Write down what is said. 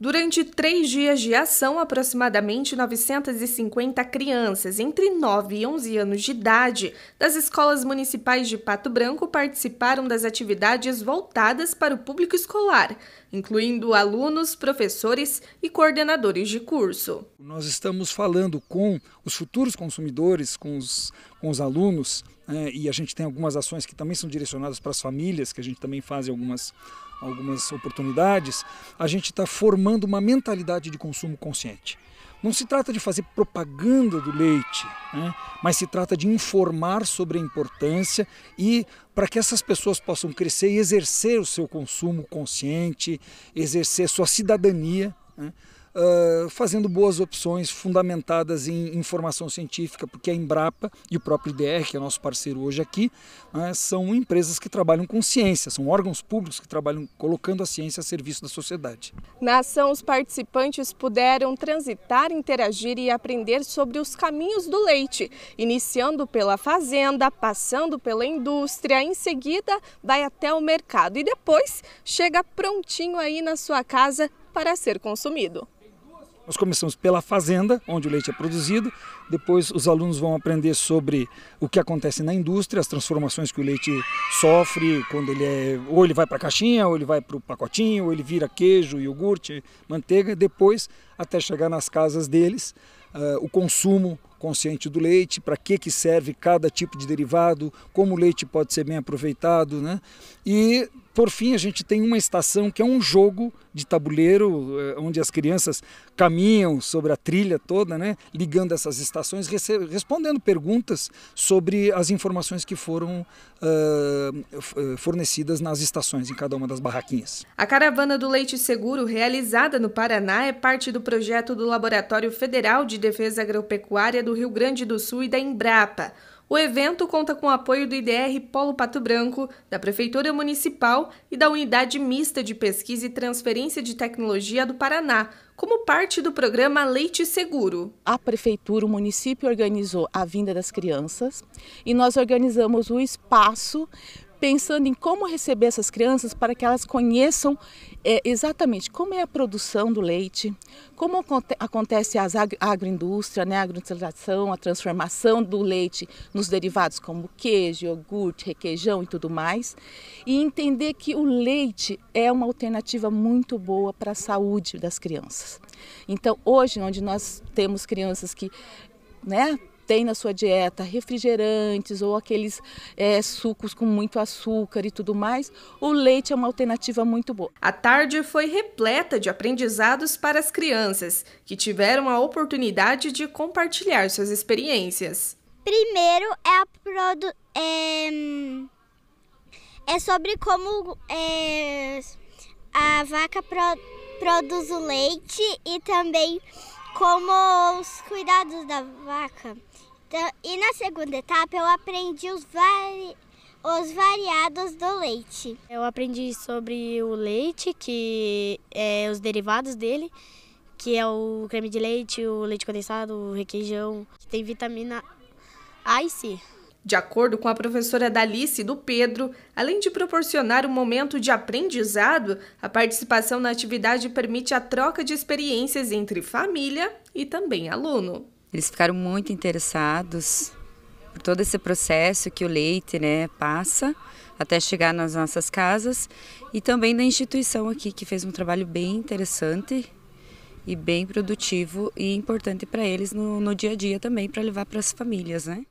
Durante três dias de ação, aproximadamente 950 crianças entre 9 e 11 anos de idade das escolas municipais de Pato Branco participaram das atividades voltadas para o público escolar, incluindo alunos, professores e coordenadores de curso. Nós estamos falando com os futuros consumidores, com os com os alunos é, e a gente tem algumas ações que também são direcionadas para as famílias, que a gente também faz algumas, algumas oportunidades, a gente está formando uma mentalidade de consumo consciente. Não se trata de fazer propaganda do leite, né? mas se trata de informar sobre a importância e para que essas pessoas possam crescer e exercer o seu consumo consciente, exercer sua cidadania né? Uh, fazendo boas opções fundamentadas em informação científica, porque a Embrapa e o próprio IDR, que é nosso parceiro hoje aqui, né, são empresas que trabalham com ciência, são órgãos públicos que trabalham colocando a ciência a serviço da sociedade. Na ação, os participantes puderam transitar, interagir e aprender sobre os caminhos do leite, iniciando pela fazenda, passando pela indústria, em seguida vai até o mercado e depois chega prontinho aí na sua casa para ser consumido. Nós começamos pela fazenda, onde o leite é produzido, depois os alunos vão aprender sobre o que acontece na indústria, as transformações que o leite sofre, quando ele é, ou ele vai para a caixinha, ou ele vai para o pacotinho, ou ele vira queijo, iogurte, manteiga, depois até chegar nas casas deles, uh, o consumo consciente do leite, para que, que serve cada tipo de derivado, como o leite pode ser bem aproveitado. Né? E, por fim, a gente tem uma estação que é um jogo de tabuleiro, eh, onde as crianças caminham sobre a trilha toda, né? ligando essas estações, respondendo perguntas sobre as informações que foram uh, fornecidas nas estações, em cada uma das barraquinhas. A Caravana do Leite Seguro, realizada no Paraná, é parte do projeto do Laboratório Federal de Defesa Agropecuária do do Rio Grande do Sul e da Embrapa. O evento conta com o apoio do IDR Polo Pato Branco, da Prefeitura Municipal e da Unidade Mista de Pesquisa e Transferência de Tecnologia do Paraná, como parte do programa Leite Seguro. A Prefeitura, o município organizou a vinda das crianças e nós organizamos o espaço pensando em como receber essas crianças para que elas conheçam é, exatamente como é a produção do leite, como acontece a agro, agroindústria, né, a agroindustrialização, a transformação do leite nos derivados como queijo, iogurte, requeijão e tudo mais, e entender que o leite é uma alternativa muito boa para a saúde das crianças. Então, hoje, onde nós temos crianças que né, tem na sua dieta refrigerantes ou aqueles é, sucos com muito açúcar e tudo mais, o leite é uma alternativa muito boa. A tarde foi repleta de aprendizados para as crianças, que tiveram a oportunidade de compartilhar suas experiências. Primeiro é a produ é, é sobre como é, a vaca pro, produz o leite e também como os cuidados da vaca. Então, e na segunda etapa eu aprendi os, vari, os variados do leite. Eu aprendi sobre o leite, que é os derivados dele, que é o creme de leite, o leite condensado, o requeijão, que tem vitamina A e C. De acordo com a professora Dalice do Pedro, além de proporcionar um momento de aprendizado, a participação na atividade permite a troca de experiências entre família e também aluno. Eles ficaram muito interessados por todo esse processo que o leite né, passa até chegar nas nossas casas e também da instituição aqui que fez um trabalho bem interessante e bem produtivo e importante para eles no, no dia a dia também para levar para as famílias, né?